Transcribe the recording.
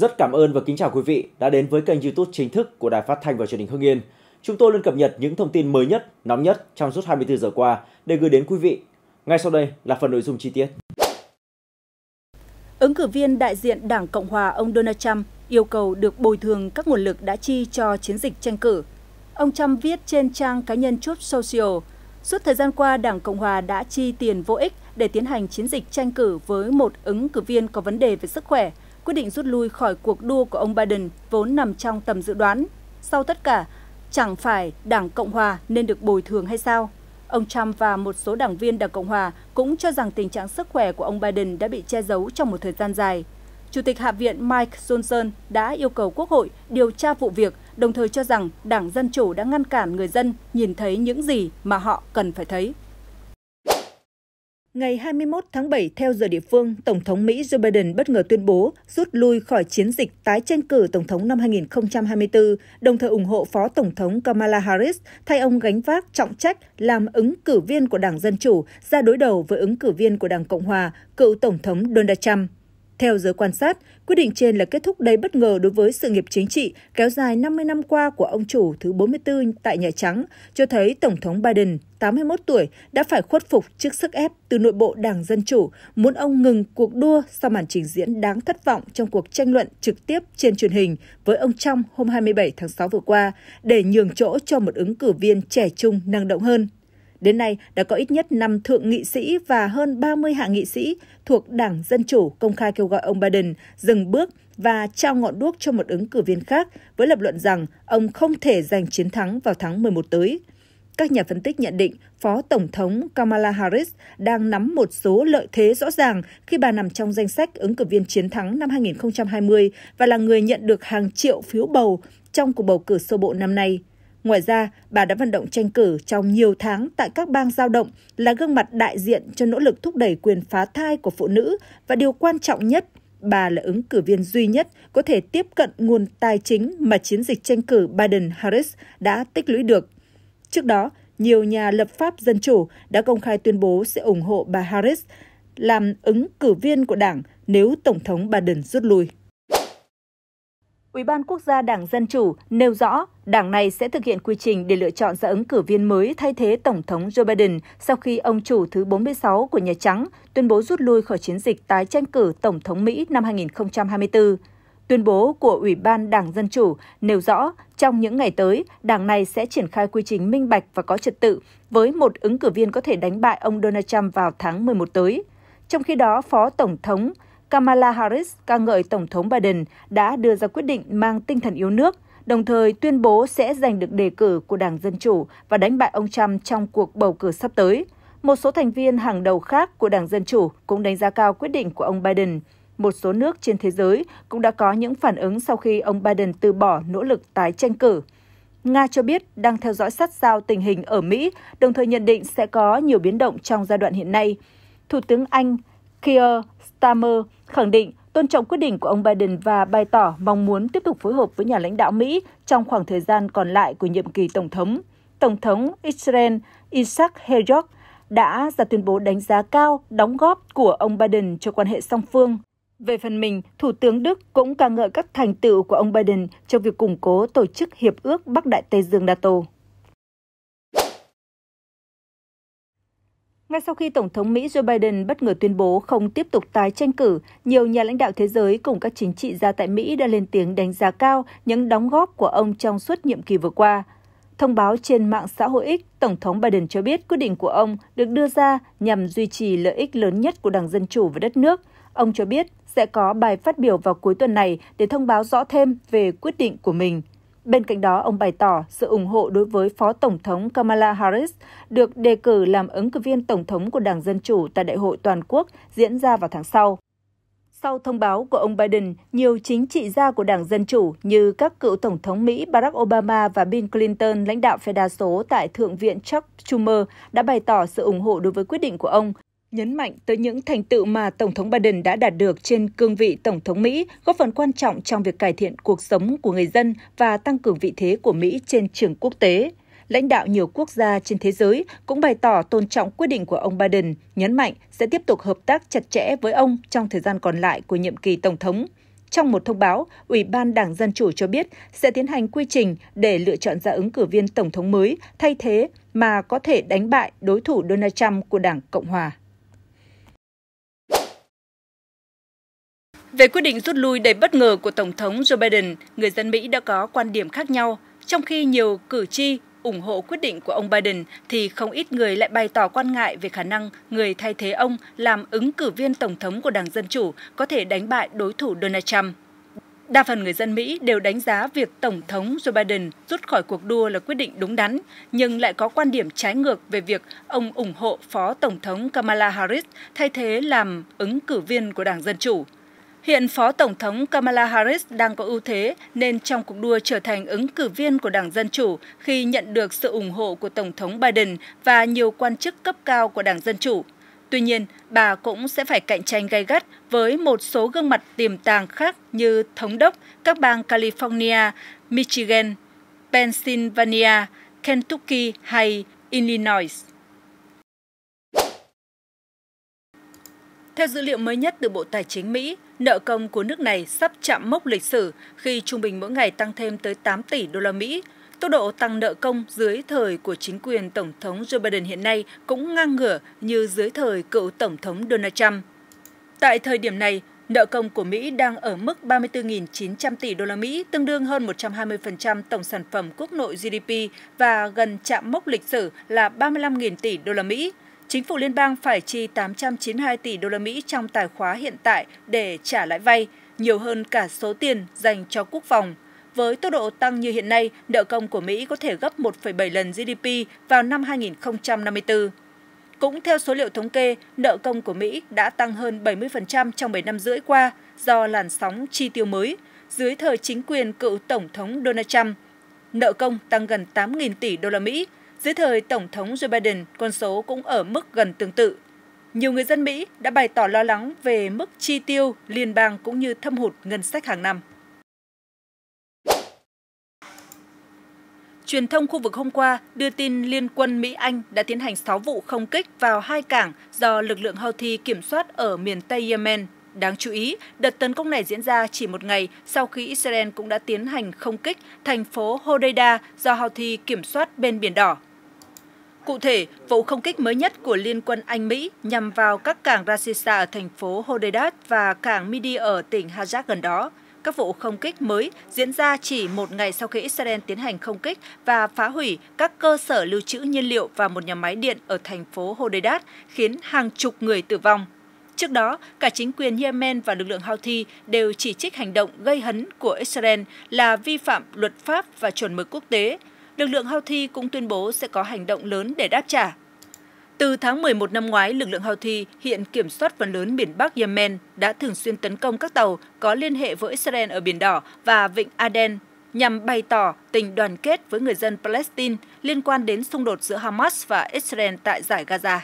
Rất cảm ơn và kính chào quý vị đã đến với kênh YouTube chính thức của Đài Phát thanh và Truyền hình Hưng Yên. Chúng tôi luôn cập nhật những thông tin mới nhất, nóng nhất trong suốt 24 giờ qua để gửi đến quý vị. Ngay sau đây là phần nội dung chi tiết. Ứng cử viên đại diện Đảng Cộng hòa ông Donald Trump yêu cầu được bồi thường các nguồn lực đã chi cho chiến dịch tranh cử. Ông Trump viết trên trang cá nhân Truth Social, suốt thời gian qua Đảng Cộng hòa đã chi tiền vô ích để tiến hành chiến dịch tranh cử với một ứng cử viên có vấn đề về sức khỏe – quyết định rút lui khỏi cuộc đua của ông Biden vốn nằm trong tầm dự đoán. Sau tất cả, chẳng phải Đảng Cộng Hòa nên được bồi thường hay sao? Ông Trump và một số đảng viên Đảng Cộng Hòa cũng cho rằng tình trạng sức khỏe của ông Biden đã bị che giấu trong một thời gian dài. Chủ tịch Hạ viện Mike Johnson đã yêu cầu Quốc hội điều tra vụ việc, đồng thời cho rằng Đảng Dân Chủ đã ngăn cản người dân nhìn thấy những gì mà họ cần phải thấy. Ngày 21 tháng 7, theo giờ địa phương, Tổng thống Mỹ Joe Biden bất ngờ tuyên bố rút lui khỏi chiến dịch tái tranh cử Tổng thống năm 2024, đồng thời ủng hộ Phó Tổng thống Kamala Harris thay ông gánh vác trọng trách làm ứng cử viên của Đảng Dân Chủ ra đối đầu với ứng cử viên của Đảng Cộng Hòa, cựu Tổng thống Donald Trump. Theo giới quan sát, quyết định trên là kết thúc đầy bất ngờ đối với sự nghiệp chính trị kéo dài 50 năm qua của ông chủ thứ 44 tại Nhà Trắng, cho thấy Tổng thống Biden, 81 tuổi, đã phải khuất phục trước sức ép từ nội bộ Đảng Dân Chủ, muốn ông ngừng cuộc đua sau màn trình diễn đáng thất vọng trong cuộc tranh luận trực tiếp trên truyền hình với ông Trump hôm 27 tháng 6 vừa qua, để nhường chỗ cho một ứng cử viên trẻ trung năng động hơn. Đến nay, đã có ít nhất 5 thượng nghị sĩ và hơn 30 hạ nghị sĩ thuộc Đảng Dân Chủ công khai kêu gọi ông Biden dừng bước và trao ngọn đuốc cho một ứng cử viên khác với lập luận rằng ông không thể giành chiến thắng vào tháng 11 tới. Các nhà phân tích nhận định Phó Tổng thống Kamala Harris đang nắm một số lợi thế rõ ràng khi bà nằm trong danh sách ứng cử viên chiến thắng năm 2020 và là người nhận được hàng triệu phiếu bầu trong cuộc bầu cử sơ bộ năm nay. Ngoài ra, bà đã vận động tranh cử trong nhiều tháng tại các bang giao động là gương mặt đại diện cho nỗ lực thúc đẩy quyền phá thai của phụ nữ và điều quan trọng nhất, bà là ứng cử viên duy nhất có thể tiếp cận nguồn tài chính mà chiến dịch tranh cử Biden-Harris đã tích lũy được. Trước đó, nhiều nhà lập pháp dân chủ đã công khai tuyên bố sẽ ủng hộ bà Harris làm ứng cử viên của đảng nếu Tổng thống Biden rút lui. Ủy ban Quốc gia Đảng Dân Chủ nêu rõ đảng này sẽ thực hiện quy trình để lựa chọn ra ứng cử viên mới thay thế Tổng thống Joe Biden sau khi ông chủ thứ 46 của Nhà Trắng tuyên bố rút lui khỏi chiến dịch tái tranh cử Tổng thống Mỹ năm 2024. Tuyên bố của Ủy ban Đảng Dân Chủ nêu rõ trong những ngày tới, đảng này sẽ triển khai quy trình minh bạch và có trật tự với một ứng cử viên có thể đánh bại ông Donald Trump vào tháng 11 tới. Trong khi đó, Phó Tổng thống Kamala Harris ca ngợi Tổng thống Biden đã đưa ra quyết định mang tinh thần yêu nước, đồng thời tuyên bố sẽ giành được đề cử của Đảng Dân Chủ và đánh bại ông Trump trong cuộc bầu cử sắp tới. Một số thành viên hàng đầu khác của Đảng Dân Chủ cũng đánh giá cao quyết định của ông Biden. Một số nước trên thế giới cũng đã có những phản ứng sau khi ông Biden từ bỏ nỗ lực tái tranh cử. Nga cho biết đang theo dõi sát sao tình hình ở Mỹ, đồng thời nhận định sẽ có nhiều biến động trong giai đoạn hiện nay. Thủ tướng Anh Keir Starmer khẳng định tôn trọng quyết định của ông Biden và bày tỏ mong muốn tiếp tục phối hợp với nhà lãnh đạo Mỹ trong khoảng thời gian còn lại của nhiệm kỳ Tổng thống. Tổng thống Israel Isaac Herzog đã ra tuyên bố đánh giá cao đóng góp của ông Biden cho quan hệ song phương. Về phần mình, Thủ tướng Đức cũng ca ngợi các thành tựu của ông Biden trong việc củng cố tổ chức Hiệp ước Bắc Đại Tây Dương NATO. Ngay sau khi Tổng thống Mỹ Joe Biden bất ngờ tuyên bố không tiếp tục tái tranh cử, nhiều nhà lãnh đạo thế giới cùng các chính trị gia tại Mỹ đã lên tiếng đánh giá cao những đóng góp của ông trong suốt nhiệm kỳ vừa qua. Thông báo trên mạng xã hội X, Tổng thống Biden cho biết quyết định của ông được đưa ra nhằm duy trì lợi ích lớn nhất của Đảng Dân Chủ và đất nước. Ông cho biết sẽ có bài phát biểu vào cuối tuần này để thông báo rõ thêm về quyết định của mình. Bên cạnh đó, ông bày tỏ sự ủng hộ đối với Phó Tổng thống Kamala Harris được đề cử làm ứng cử viên Tổng thống của Đảng Dân Chủ tại Đại hội Toàn quốc diễn ra vào tháng sau. Sau thông báo của ông Biden, nhiều chính trị gia của Đảng Dân Chủ như các cựu Tổng thống Mỹ Barack Obama và Bill Clinton lãnh đạo phe đa số tại Thượng viện Chuck Schumer đã bày tỏ sự ủng hộ đối với quyết định của ông, nhấn mạnh tới những thành tựu mà Tổng thống Biden đã đạt được trên cương vị Tổng thống Mỹ, góp phần quan trọng trong việc cải thiện cuộc sống của người dân và tăng cường vị thế của Mỹ trên trường quốc tế. Lãnh đạo nhiều quốc gia trên thế giới cũng bày tỏ tôn trọng quyết định của ông Biden, nhấn mạnh sẽ tiếp tục hợp tác chặt chẽ với ông trong thời gian còn lại của nhiệm kỳ Tổng thống. Trong một thông báo, Ủy ban Đảng Dân Chủ cho biết sẽ tiến hành quy trình để lựa chọn ra ứng cử viên Tổng thống mới thay thế mà có thể đánh bại đối thủ Donald Trump của Đảng Cộng Hòa. Về quyết định rút lui đầy bất ngờ của Tổng thống Joe Biden, người dân Mỹ đã có quan điểm khác nhau. Trong khi nhiều cử tri ủng hộ quyết định của ông Biden, thì không ít người lại bày tỏ quan ngại về khả năng người thay thế ông làm ứng cử viên Tổng thống của Đảng Dân Chủ có thể đánh bại đối thủ Donald Trump. Đa phần người dân Mỹ đều đánh giá việc Tổng thống Joe Biden rút khỏi cuộc đua là quyết định đúng đắn, nhưng lại có quan điểm trái ngược về việc ông ủng hộ Phó Tổng thống Kamala Harris thay thế làm ứng cử viên của Đảng Dân Chủ. Hiện Phó Tổng thống Kamala Harris đang có ưu thế nên trong cuộc đua trở thành ứng cử viên của Đảng Dân Chủ khi nhận được sự ủng hộ của Tổng thống Biden và nhiều quan chức cấp cao của Đảng Dân Chủ. Tuy nhiên, bà cũng sẽ phải cạnh tranh gay gắt với một số gương mặt tiềm tàng khác như Thống đốc các bang California, Michigan, Pennsylvania, Kentucky hay Illinois. Theo dữ liệu mới nhất từ Bộ Tài chính Mỹ, nợ công của nước này sắp chạm mốc lịch sử khi trung bình mỗi ngày tăng thêm tới 8 tỷ đô la Mỹ. Tốc độ tăng nợ công dưới thời của chính quyền Tổng thống Joe Biden hiện nay cũng ngang ngửa như dưới thời cựu Tổng thống Donald Trump. Tại thời điểm này, nợ công của Mỹ đang ở mức 34.900 tỷ đô la Mỹ, tương đương hơn 120% tổng sản phẩm quốc nội GDP và gần chạm mốc lịch sử là 35.000 tỷ đô la Mỹ chính phủ liên bang phải chi 892 tỷ đô la Mỹ trong tài khóa hiện tại để trả lãi vay, nhiều hơn cả số tiền dành cho quốc phòng. Với tốc độ tăng như hiện nay, nợ công của Mỹ có thể gấp 1,7 lần GDP vào năm 2054. Cũng theo số liệu thống kê, nợ công của Mỹ đã tăng hơn 70% trong 7 năm rưỡi qua do làn sóng chi tiêu mới dưới thời chính quyền cựu Tổng thống Donald Trump. Nợ công tăng gần 8.000 tỷ đô la Mỹ, dưới thời Tổng thống Joe Biden, con số cũng ở mức gần tương tự. Nhiều người dân Mỹ đã bày tỏ lo lắng về mức chi tiêu liên bang cũng như thâm hụt ngân sách hàng năm. Truyền thông khu vực hôm qua đưa tin Liên quân Mỹ-Anh đã tiến hành 6 vụ không kích vào hai cảng do lực lượng Houthi kiểm soát ở miền Tây Yemen. Đáng chú ý, đợt tấn công này diễn ra chỉ một ngày sau khi Israel cũng đã tiến hành không kích thành phố Hodeida do Houthi kiểm soát bên Biển Đỏ. Cụ thể, vụ không kích mới nhất của Liên quân Anh Mỹ nhằm vào các cảng Rasisa ở thành phố Hodedat và cảng Midi ở tỉnh Hajar gần đó. Các vụ không kích mới diễn ra chỉ một ngày sau khi Israel tiến hành không kích và phá hủy các cơ sở lưu trữ nhiên liệu và một nhà máy điện ở thành phố Hodedat, khiến hàng chục người tử vong. Trước đó, cả chính quyền Yemen và lực lượng Houthi đều chỉ trích hành động gây hấn của Israel là vi phạm luật pháp và chuẩn mực quốc tế, lực lượng Houthi cũng tuyên bố sẽ có hành động lớn để đáp trả. Từ tháng 11 năm ngoái, lực lượng Houthi hiện kiểm soát phần lớn biển Bắc Yemen đã thường xuyên tấn công các tàu có liên hệ với Israel ở Biển Đỏ và Vịnh Aden nhằm bày tỏ tình đoàn kết với người dân Palestine liên quan đến xung đột giữa Hamas và Israel tại giải Gaza.